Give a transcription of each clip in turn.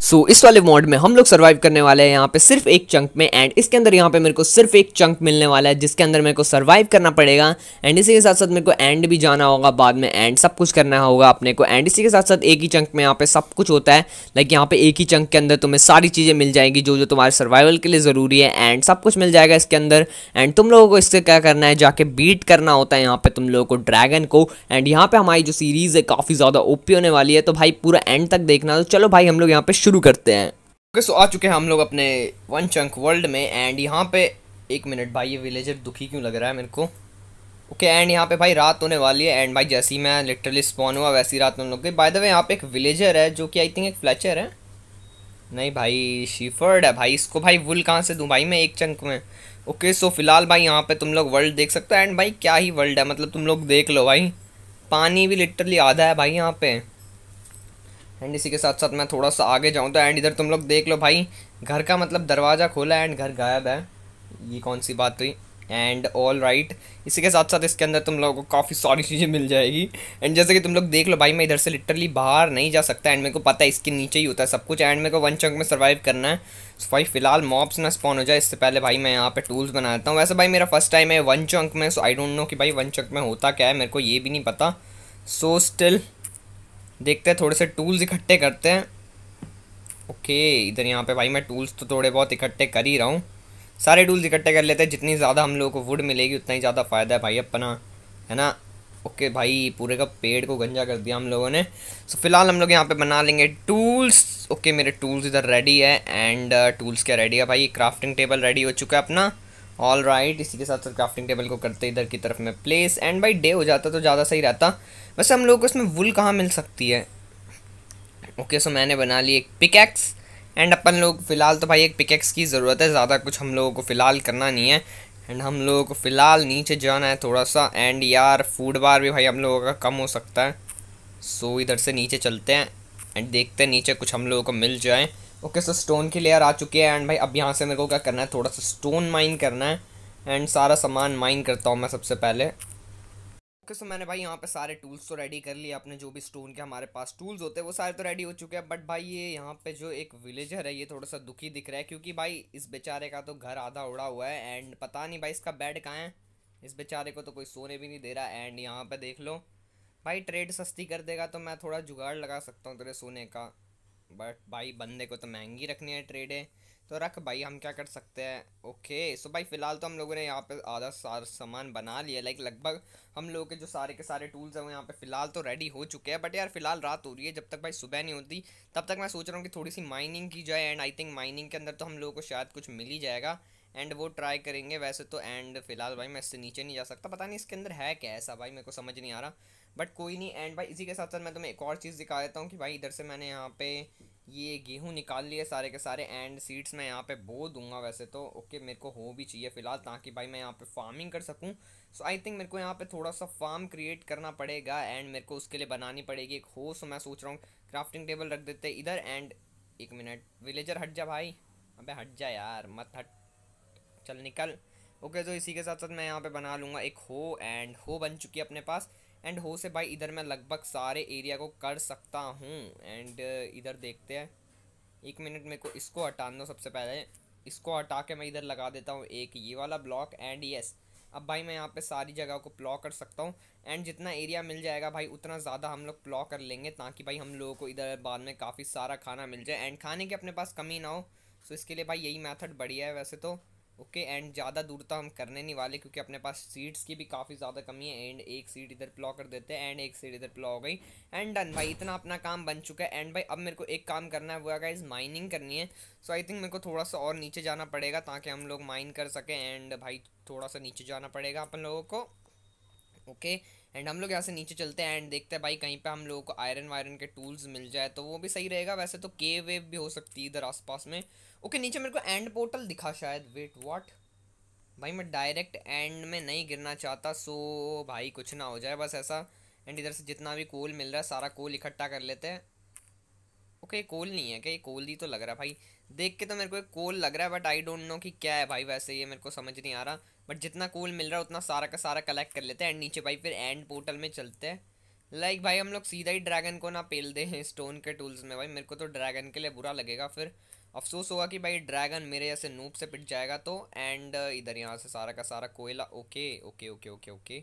सो so, इस वाले mode में हम लोग सर्वाइव करने वाले हैं यहाँ पे सिर्फ एक चंक में एंड इसके अंदर यहाँ पे मेरे को सिर्फ एक चंक मिलने वाला है जिसके अंदर मेरे को सर्वाइव करना पड़ेगा एंड इसी के साथ साथ मेरे को एंड भी जाना होगा बाद में एंड सब कुछ करना होगा अपने को एंड इसी के साथ साथ एक ही चंक में यहाँ पे सब कुछ होता है लाइक यहाँ पे एक ही चंक के अंदर तुम्हें सारी चीज़ें मिल जाएंगी जो जो तुम्हारे सर्वाइवल के लिए ज़रूरी है एंड सब कुछ मिल जाएगा इसके अंदर एंड तुम लोगों को इससे क्या करना है जाके बीट करना होता है यहाँ पर तुम लोगों को ड्रैगन को एंड यहाँ पर हमारी जो सीरीज़ है काफ़ी ज़्यादा ओपी होने वाली है तो भाई पूरा एंड तक देखना तो चलो भाई हम लोग यहाँ पर शुरू करते हैं ओके सो आ चुके हैं हम लोग अपने वन चंक वर्ल्ड में एंड यहाँ पे एक मिनट भाई ये विलेजर दुखी क्यों लग रहा है मेरे को ओके एंड यहाँ पे भाई रात होने वाली है एंड भाई जैसी मैं लिटरली स्पॉन हुआ वैसी रात में लोग गई बाय द वे यहाँ पे एक विलेजर है जो कि आई थिंक एक फ्लैचर है नहीं भाई शीफर्ड है भाई इसको भाई वुल कहाँ से दूँ भाई मैं एक चंक में ओके सो फिलहाल भाई यहाँ पे तुम लोग वर्ल्ड देख सकते हो एंड भाई क्या ही वर्ल्ड है मतलब तुम लोग देख लो भाई पानी भी लिटरली आधा है भाई यहाँ पे एंड इसी के साथ साथ मैं थोड़ा सा आगे जाऊँ तो एंड इधर तुम लोग देख लो भाई घर का मतलब दरवाज़ा खोला एंड घर गायब है ये कौन सी बात हुई एंड ऑल राइट इसी के साथ साथ इसके अंदर तुम लोगों को काफ़ी सारी चीज़ें मिल जाएगी एंड जैसे कि तुम लोग देख लो भाई मैं इधर से लिटरली बाहर नहीं जा सकता एंड मेरे को पता है इसके नीचे ही होता है सब कुछ एंड मेरे को वन चंक में सर्वाइव करना है सो भाई फिलहाल मॉब्स ना स्पॉन हो जाए इससे पहले भाई मैं यहाँ पे टूल्स बनाता हूँ वैसे भाई मेरा फर्स्ट टाइम है वन चंक में सो आई डोंट नो कि भाई वन चंक में होता क्या है मेरे को ये भी नहीं पता सो so, स्टिल देखते हैं थोड़े से टूल्स इकट्ठे करते हैं ओके इधर यहाँ पे भाई मैं टूल्स तो थोड़े बहुत इकट्ठे कर ही रहा हूँ सारे टूल्स इकट्ठे कर लेते हैं जितनी ज़्यादा हम लोगों को वुड मिलेगी उतना ही ज़्यादा फ़ायदा है भाई अपना है ना ओके भाई पूरे का पेड़ को गंजा कर दिया हम लोगों ने सो so, फिलहाल हम लोग यहाँ पर बना लेंगे टूल्स ओके मेरे टूल्स इधर रेडी है एंड टूल्स uh, क्या रेडी है भाई क्राफ्टिंग टेबल रेडी हो चुका है अपना ऑल राइट right, इसी के साथ साथ क्राफ्टिंग टेबल को करते इधर की तरफ में प्लेस एंड बाई डे हो जाता तो ज़्यादा सही रहता वैसे हम लोग को इसमें वुल कहाँ मिल सकती है ओके okay, सो so मैंने बना ली एक पिकैक्स एंड अपन लोग फ़िलहाल तो भाई एक पिकैक्स की ज़रूरत है ज़्यादा कुछ हम लोगों को फ़िलहाल करना नहीं है एंड हम लोगों को फ़िलहाल नीचे जाना है थोड़ा सा एंड यार फूड बार भी भाई हम लोगों का कम हो सकता है सो so, इधर से नीचे चलते हैं एंड देखते हैं नीचे कुछ हम लोगों को मिल जाए ओके सर स्टोन की लेयर आ चुकी है एंड भाई अब यहाँ से मेरे को क्या करना है थोड़ा सा स्टोन माइन करना है एंड सारा सामान माइन करता हूँ मैं सबसे पहले ओके सो मैंने भाई यहाँ पे सारे टूल्स तो रेडी कर लिए अपने जो भी स्टोन के हमारे पास टूल्स होते हैं वो सारे तो रेडी हो चुके हैं बट भाई ये यहाँ पे जो एक विलेजर है ये थोड़ा सा दुखी दिख रहा है क्योंकि भाई इस बेचारे का तो घर आधा उड़ा हुआ है एंड पता नहीं भाई इसका बेड कहाँ है इस बेचारे को तो कोई सोने भी नहीं दे रहा एंड यहाँ पर देख लो भाई ट्रेड सस्ती कर देगा तो मैं थोड़ा जुगाड़ लगा सकता हूँ तेरे सोने का बट भाई बंदे को तो महंगी रखनी है ट्रेडें तो रख भाई हम क्या कर सकते हैं ओके सो भाई फ़िलहाल तो हम लोगों ने यहाँ पे आधा सारा सामान बना लिया लाइक लगभग हम लोगों के जो सारे के सारे टूल्स हैं वो यहाँ पे फ़िलहाल तो रेडी हो चुके हैं बट यार फिलहाल रात हो रही है जब तक भाई सुबह नहीं होती तब तक मैं सोच रहा हूँ कि थोड़ी सी माइनिंग की जाए एंड आई थिंक माइनिंग के अंदर तो हम लोगों को शायद कुछ मिल ही जाएगा एंड वो ट्राई करेंगे वैसे तो एंड फिलहाल भाई मैं इससे नीचे नहीं जा सकता पता नहीं इसके अंदर है क्या ऐसा भाई मेरे को समझ नहीं आ रहा बट कोई नहीं एंड भाई इसी के साथ साथ मैं तुम्हें एक और चीज़ दिखा देता हूँ कि भाई इधर से मैंने यहाँ पे ये गेहूँ निकाल लिए सारे के सारे एंड सीड्स मैं यहाँ पे बो दूंगा वैसे तो ओके मेरे को हो भी चाहिए फ़िलहाल ताकि भाई मैं यहाँ पे फार्मिंग कर सकूँ सो आई थिंक मेरे को यहाँ पे थोड़ा सा फार्म क्रिएट करना पड़ेगा एंड मेरे को उसके लिए बनानी पड़ेगी एक हो सो मैं सोच रहा हूँ क्राफ्टिंग टेबल रख देते इधर एंड एक मिनट विलेजर हट जा भाई अब हट जा यार मत हट चल निकल ओके तो इसी के साथ साथ मैं यहाँ पे बना लूँगा एक हो एंड हो बन चुकी है अपने पास एंड हो से भाई इधर मैं लगभग सारे एरिया को कर सकता हूँ एंड uh, इधर देखते हैं एक मिनट मेरे को इसको हटाना सबसे पहले इसको हटा के मैं इधर लगा देता हूँ एक ये वाला ब्लॉक एंड येस अब भाई मैं यहाँ पे सारी जगह को प्लॉ कर सकता हूँ एंड जितना एरिया मिल जाएगा भाई उतना ज़्यादा हम लोग प्लॉ कर लेंगे ताकि भाई हम लोगों को इधर बाद में काफ़ी सारा खाना मिल जाए एंड खाने की अपने पास कमी ना हो सो इसके लिए भाई यही मेथड बढ़िया है वैसे तो ओके एंड ज़्यादा दूर तो हम करने नहीं वाले क्योंकि अपने पास सीट्स की भी काफ़ी ज़्यादा कमी है एंड एक सीट इधर प्लॉ कर देते हैं एंड एक सीट इधर प्लॉ हो गई एंड डन भाई इतना अपना काम बन चुका है एंड भाई अब मेरे को एक काम करना है वो है गाइज माइनिंग करनी है सो आई थिंक मेरे को थोड़ा सा और नीचे जाना पड़ेगा ताकि हम लोग माइन कर सकें एंड भाई थोड़ा सा नीचे जाना पड़ेगा अपन लोगों को ओके एंड हम लोग यहाँ से नीचे चलते हैं एंड देखते हैं भाई कहीं पे हम लोगों को आयरन वायरन के टूल्स मिल जाए तो वो भी सही रहेगा वैसे तो केव वेव भी हो सकती है इधर आसपास में ओके नीचे मेरे को एंड पोर्टल दिखा शायद वेट व्हाट भाई मैं डायरेक्ट एंड में नहीं गिरना चाहता सो भाई कुछ ना हो जाए बस ऐसा एंड इधर से जितना भी कोल मिल रहा है सारा कोल इकट्ठा कर लेते हैं ओके okay, कोल नहीं है क्या ये कोल ही तो लग रहा है भाई देख के तो मेरे को एक कोल लग रहा है बट आई डोंट नो कि क्या है भाई वैसे ये मेरे को समझ नहीं आ रहा बट जितना कूल मिल रहा है उतना सारा का सारा कलेक्ट कर लेते हैं एंड नीचे भाई फिर एंड पोर्टल में चलते हैं लाइक भाई हम लोग सीधा ही ड्रैगन को ना पेल दे हैं स्टोन के टूल्स में भाई मेरे को तो ड्रैगन के लिए बुरा लगेगा फिर अफसोस होगा कि भाई ड्रैगन मेरे जैसे नूप से पिट जाएगा तो एंड uh, इधर यहाँ से सारा का सारा कोयला okay okay okay okay okay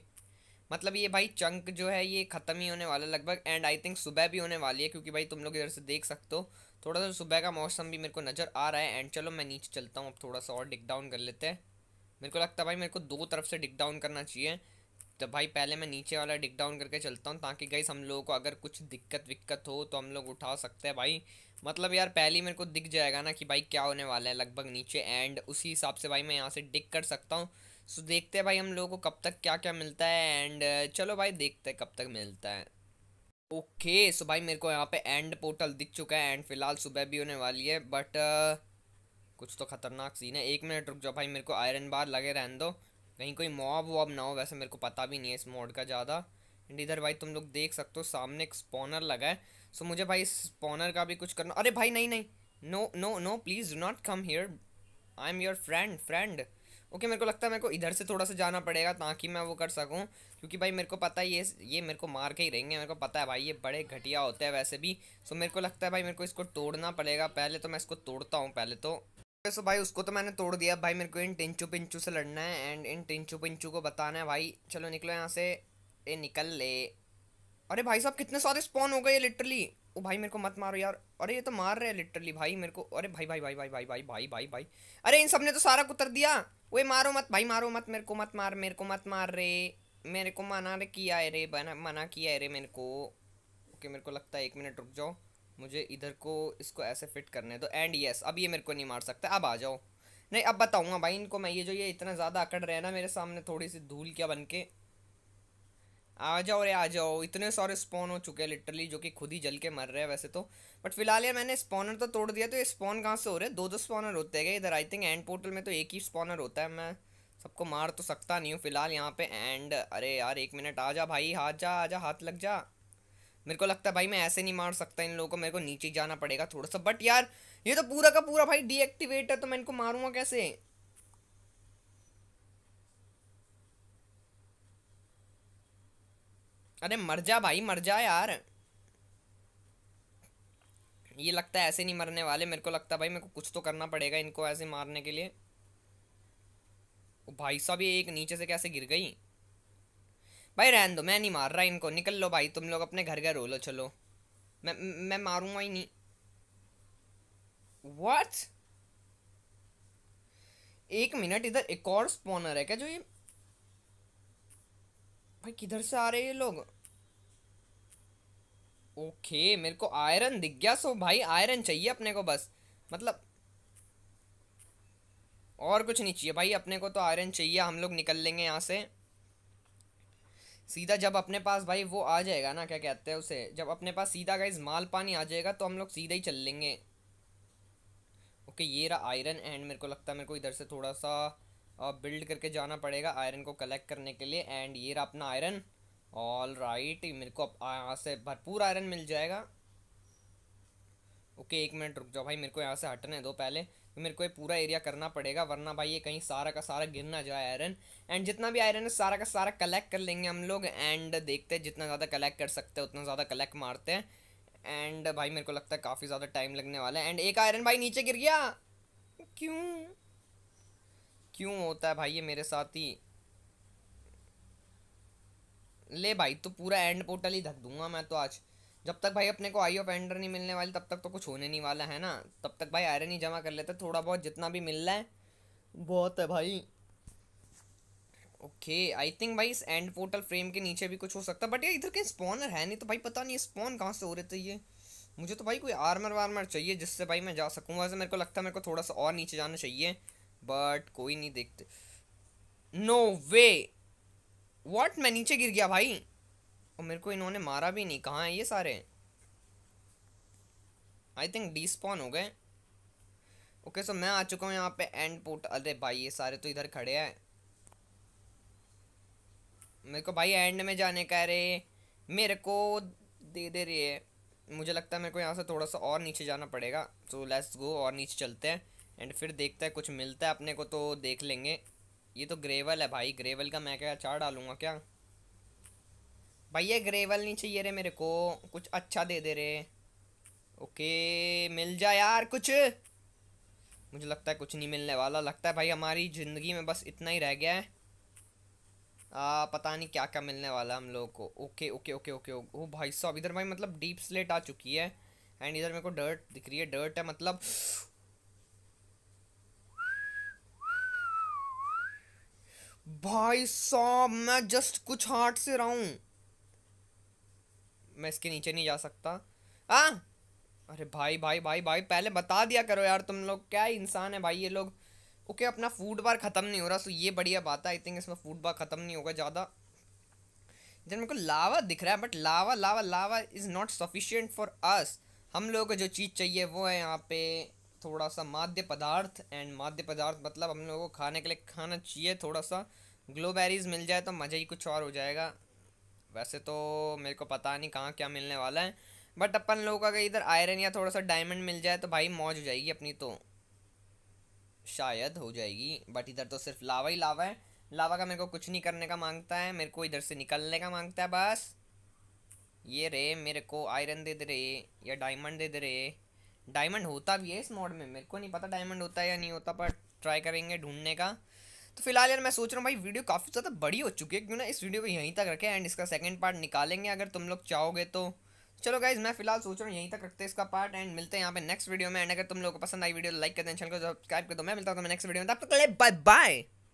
मतलब ये भाई चंक जो है ये ख़त्म ही होने वाला लगभग एंड आई थिंक सुबह भी होने वाली है क्योंकि भाई तुम लोग इधर से देख सकते हो थोड़ा सा सुबह का मौसम भी मेरे को नज़र आ रहा है एंड चलो मैं नीचे चलता हूँ अब थोड़ा सा और डिक डाउन कर लेते हैं मेरे को लगता है भाई मेरे को दो तरफ से डिक डाउन करना चाहिए तो भाई पहले मैं नीचे वाला डिक डाउन करके चलता हूँ ताकि गई हम लोगों को अगर कुछ दिक्कत विक्कत हो तो हम लोग उठा सकते हैं भाई मतलब यार पहले ही मेरे को दिख जाएगा ना कि भाई क्या होने वाला है लगभग नीचे एंड उसी हिसाब से भाई मैं यहाँ से डिक कर सकता हूँ सो देखते हैं भाई हम लोगों को कब तक क्या क्या मिलता है एंड चलो भाई देखते हैं कब तक मिलता है ओके सो भाई मेरे को यहाँ पे एंड पोर्टल दिख चुका है एंड फिलहाल सुबह भी होने वाली है बट कुछ तो ख़तरनाक सीन है एक मिनट रुक जाओ भाई मेरे को आयरन बार लगे रहने दो कहीं कोई मॉब वॉब ना हो वैसे मेरे को पता भी नहीं है इस मोड का ज़्यादा एंड इधर भाई तुम लोग देख सकते हो सामने एक स्पॉनर लगा है सो मुझे भाई स्पॉनर का भी कुछ करना अरे भाई नहीं नहीं no no no please do not come here I am your friend friend okay मेरे को लगता है मेरे को इधर से थोड़ा सा जाना पड़ेगा ताकि मैं वो कर सकूँ क्योंकि भाई मेरे को पता है ये ये मेरे को मार के ही रहेंगे मेरे को पता है भाई ये बड़े घटिया होते हैं वैसे भी सो मेरे को लगता है भाई मेरे को इसको तोड़ना पड़ेगा पहले तो मैं इसको तोड़ता हूँ पहले तो सो भाई उसको तो मैंने तोड़ दिया भाई मेरे को इन टिंचू पिंचू से लड़ना है एंड इन टिंचू पिंचू को बताना है भाई चलो निकलो यहाँ से ये निकल ले अरे भाई साहब कितने सारे स्पॉन हो गए लिटरली ओ भाई मेरे को मत मारो यार अरे ये तो मार रहे हैं लिटरली भाई मेरे को अरे भाई भाई भाई भाई भाई भाई भाई भाई भाई अरे इन सब ने तो सारा कुतर दिया वो मारो मत भाई मारो मत मेरे को मत मार मेरे को मत मार रे मेरे को मना किया है रे मना किया है रे मेरे को ओके मेरे को लगता है एक मिनट रुक जाओ मुझे इधर को इसको ऐसे फिट करने दो एंड यस अब ये मेरे को नहीं मार सकता अब आ जाओ नहीं अब बताऊँगा भाई इनको मैं ये जो ये इतना ज़्यादा अकड़ रहे ना मेरे सामने थोड़ी सी धूल क्या बन के आ जाओ रे आ जाओ इतने सारे स्पॉन हो चुके हैं लिटरली जो कि खुद ही जल के मर रहे हैं वैसे तो बट फिलहाल यार मैंने स्पॉनर तो तोड़ दिया तो ये स्पॉन कहाँ से हो रहे हैं दो दो स्पॉनर होते हैं इधर आई थिंक एंड पोर्टल में तो एक ही स्पॉनर होता है मैं सबको मार तो सकता नहीं हूँ फिलहाल यहाँ पे एंड अरे यार एक मिनट आ जा भाई हाथ जा आ जा हाथ लग जा मेरे को लगता है भाई मैं ऐसे नहीं मार सकता इन लोगों को मेरे को नीचे जाना पड़ेगा थोड़ा सा बट यार ये तो पूरा का पूरा भाई डीएक्टिवेट है तो मैं इनको मारूंगा कैसे अरे मर जा भाई मर जा यार ये लगता है ऐसे नहीं मरने वाले मेरे को लगता है भाई मेरे को कुछ तो करना पड़ेगा इनको ऐसे मारने के लिए भाई साहब ये एक नीचे से कैसे गिर गई भाई रहन दो मैं नहीं मार रहा इनको निकल लो भाई तुम लोग अपने घर घर रोलो लो चलो मैं मैं मारूंगा ही नहीं व्हाट एक मिनट इधर एक और स्पॉनर है क्या जो ये भाई किधर से आ रहे हैं ये लोग ओके मेरे को आयरन दिख गया सो भाई आयरन चाहिए अपने को बस मतलब और कुछ नहीं चाहिए भाई अपने को तो आयरन चाहिए हम लोग निकल लेंगे यहाँ से सीधा जब अपने पास भाई वो आ जाएगा ना क्या कहते हैं उसे जब अपने पास सीधा गाइज माल पानी आ जाएगा तो हम लोग सीधा ही चल लेंगे ओके ये रहा आयरन एंड मेरे को लगता है मेरे को इधर से थोड़ा सा बिल्ड करके जाना पड़ेगा आयरन को कलेक्ट करने के लिए एंड ये रहा अपना आयरन ऑल राइट मेरे को अब यहाँ से भरपूर आयरन मिल जाएगा ओके एक मिनट रुक जाओ भाई मेरे को यहाँ से हटने दो पहले तो मेरे को ये पूरा एरिया करना पड़ेगा वरना भाई ये कहीं सारा का सारा गिर ना जाए आयरन एंड जितना भी आयरन है सारा का सारा कलेक्ट कर लेंगे हम लोग एंड देखते हैं जितना ज़्यादा कलेक्ट कर सकते हैं उतना ज़्यादा कलेक्ट मारते हैं एंड भाई मेरे को लगता है काफ़ी ज़्यादा टाइम लगने वाला है एंड एक आयरन भाई नीचे गिर गया क्यों क्यों होता है भाई ये मेरे साथ ही ले भाई तो पूरा एंड पोर्टल ही धक दूंगा मैं तो आज जब तक भाई अपने को आई ऑफ एंडर नहीं मिलने वाली तब तक तो कुछ होने नहीं वाला है ना तब तक भाई आयरन ही जमा कर लेते थोड़ा बहुत जितना भी मिल रहा है बहुत है भाई ओके आई थिंक भाई इस एंड पोर्टल फ्रेम के नीचे भी कुछ हो सकता है बट यार इधर के स्पॉनर है नहीं तो भाई पता नहीं स्पॉन कहाँ से हो रहे थे ये मुझे तो भाई कोई आर्मर वार्मर चाहिए जिससे भाई मैं जा सकूँ वैसे मेरे को लगता है मेरे को थोड़ा सा और नीचे जाना चाहिए बट कोई नहीं देखते नो वे वॉट मैं नीचे गिर गया भाई और मेरे को इन्होंने मारा भी नहीं कहाँ है ये सारे आई थिंक डी स्पॉन हो गए ओके सो मैं आ चुका हूँ यहाँ पे एंड पोर्ट अरे भाई ये सारे तो इधर खड़े हैं मेरे को भाई एंड में जाने का रे मेरे को दे दे रही है मुझे लगता है मेरे को यहाँ से थोड़ा सा और नीचे जाना पड़ेगा सो लेट्स गो और नीचे चलते हैं एंड फिर देखते हैं कुछ मिलता है अपने को तो देख लेंगे ये तो ग्रेवल है भाई ग्रेवल का मैं क्या चार डालूंगा क्या भैया ग्रेवल नहीं चाहिए रे मेरे को कुछ अच्छा दे दे रे ओके मिल जा यार कुछ मुझे लगता है कुछ नहीं मिलने वाला लगता है भाई हमारी ज़िंदगी में बस इतना ही रह गया है आ, पता नहीं क्या क्या मिलने वाला हम लोगों को ओके ओके ओके ओके ओ भाई साहब इधर भाई मतलब डीप स्लेट आ चुकी है एंड इधर मेरे को डर्ट दिख रही है डर्ट है मतलब भाई साहब मैं जस्ट कुछ हार्ट से रहा हूँ मैं इसके नीचे नहीं जा सकता आ अरे भाई भाई भाई भाई पहले बता दिया करो यार तुम लोग क्या इंसान है भाई ये लोग ओके अपना फूड बार ख़त्म नहीं हो रहा सो तो ये बढ़िया बात है आई थिंक इसमें फूड बार ख़त्म नहीं होगा ज़्यादा जब मेरे को लावा दिख रहा है but lava lava lava is not sufficient for us हम लोगों को जो चीज़ चाहिए वो है यहाँ पे थोड़ा सा माध्य पदार्थ एंड माध्य पदार्थ मतलब हम लोगों को खाने के लिए खाना चाहिए थोड़ा सा ग्लोबेरीज मिल जाए तो मज़ा ही कुछ और हो जाएगा वैसे तो मेरे को पता नहीं कहाँ क्या मिलने वाला है बट अपन लोगों का अगर इधर आयरन या थोड़ा सा डायमंड मिल जाए तो भाई मौज हो जाएगी अपनी तो शायद हो जाएगी बट इधर तो सिर्फ लावा ही लावा है लावा का मेरे को कुछ नहीं करने का मांगता है मेरे को इधर से निकलने का मांगता है बस ये रे मेरे को आयरन दे दे रे या डायमंड दे दे रे डायमंड होता भी है इस मोड में मेरे को नहीं पता डायमंड होता है या नहीं होता पर ट्राई करेंगे ढूंढने का तो फिलहाल यार मैं सोच रहा हूँ भाई वीडियो काफ़ी ज़्यादा बड़ी हो चुकी है क्यों ना इस वीडियो को यहीं तक रखें एंड इसका सेकेंड पार्ट निकालेंगे अगर तुम लोग चाहोगे तो चलो गाइज मैं फिलहाल सोच रहा हूँ यहीं तक रखते हैं इसका पार्ट एंड मिलते हैं यहाँ पे नेक्स्ट वीडियो में एंड अगर तुम लोग को पसंद आई वीडियो लाइक कर दें चैनल को सब्सक्राइब कर दो मैं मिलता हूँ तो नेक्स्ट वीडियो में तब तक बाय बाय